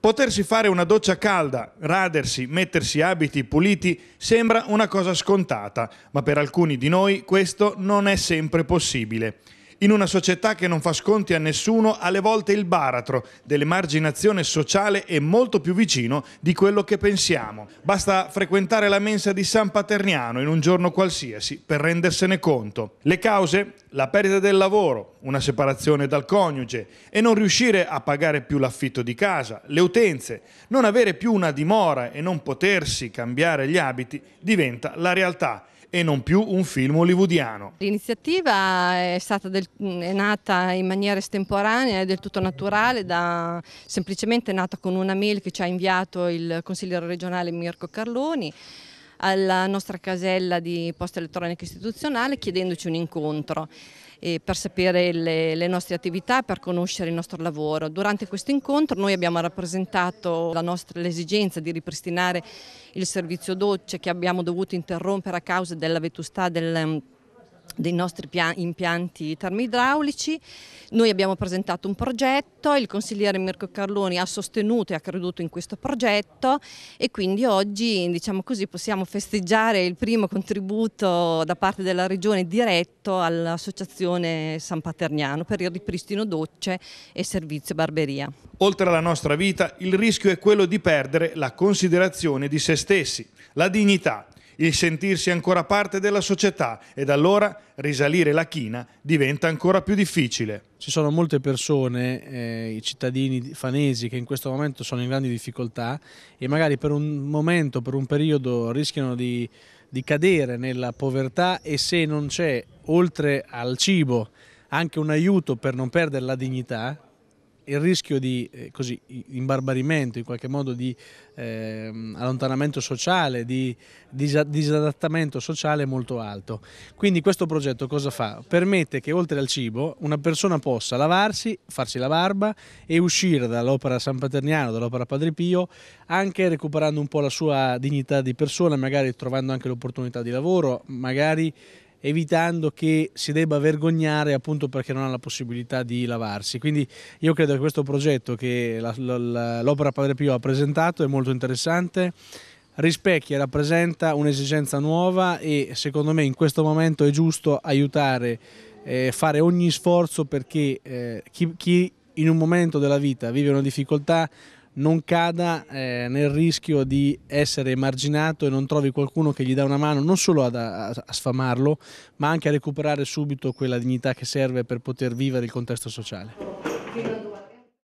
Potersi fare una doccia calda, radersi, mettersi abiti puliti sembra una cosa scontata, ma per alcuni di noi questo non è sempre possibile. In una società che non fa sconti a nessuno, alle volte il baratro dell'emarginazione sociale è molto più vicino di quello che pensiamo. Basta frequentare la mensa di San Paterniano in un giorno qualsiasi per rendersene conto. Le cause? La perdita del lavoro, una separazione dal coniuge e non riuscire a pagare più l'affitto di casa, le utenze, non avere più una dimora e non potersi cambiare gli abiti diventa la realtà e non più un film hollywoodiano. L'iniziativa è, del, è nata in maniera estemporanea è del tutto naturale, da, semplicemente è nata con una mail che ci ha inviato il consigliere regionale Mirko Carloni alla nostra casella di posta elettronica istituzionale chiedendoci un incontro eh, per sapere le, le nostre attività per conoscere il nostro lavoro. Durante questo incontro noi abbiamo rappresentato l'esigenza di ripristinare il servizio docce che abbiamo dovuto interrompere a causa della vetustà del dei nostri impianti termoidraulici. Noi abbiamo presentato un progetto, il consigliere Mirko Carloni ha sostenuto e ha creduto in questo progetto e quindi oggi diciamo così, possiamo festeggiare il primo contributo da parte della Regione diretto all'Associazione San Paterniano per il ripristino docce e servizio barberia. Oltre alla nostra vita, il rischio è quello di perdere la considerazione di se stessi, la dignità il sentirsi ancora parte della società e da allora risalire la china diventa ancora più difficile. Ci sono molte persone, eh, i cittadini fanesi, che in questo momento sono in grandi difficoltà e magari per un momento, per un periodo rischiano di, di cadere nella povertà e se non c'è, oltre al cibo, anche un aiuto per non perdere la dignità, il rischio di eh, così, imbarbarimento, in qualche modo di eh, allontanamento sociale, di disadattamento sociale è molto alto. Quindi questo progetto cosa fa? Permette che oltre al cibo una persona possa lavarsi, farsi la barba e uscire dall'opera San Paterniano, dall'opera Padre Pio, anche recuperando un po' la sua dignità di persona, magari trovando anche l'opportunità di lavoro, magari evitando che si debba vergognare appunto perché non ha la possibilità di lavarsi. Quindi io credo che questo progetto che l'Opera Padre Pio ha presentato è molto interessante, rispecchia e rappresenta un'esigenza nuova e secondo me in questo momento è giusto aiutare, eh, fare ogni sforzo perché eh, chi, chi in un momento della vita vive una difficoltà non cada eh, nel rischio di essere emarginato e non trovi qualcuno che gli dà una mano non solo ad, a, a, sfamarlo, ma anche a recuperare subito quella dignità che serve per poter vivere il contesto sociale.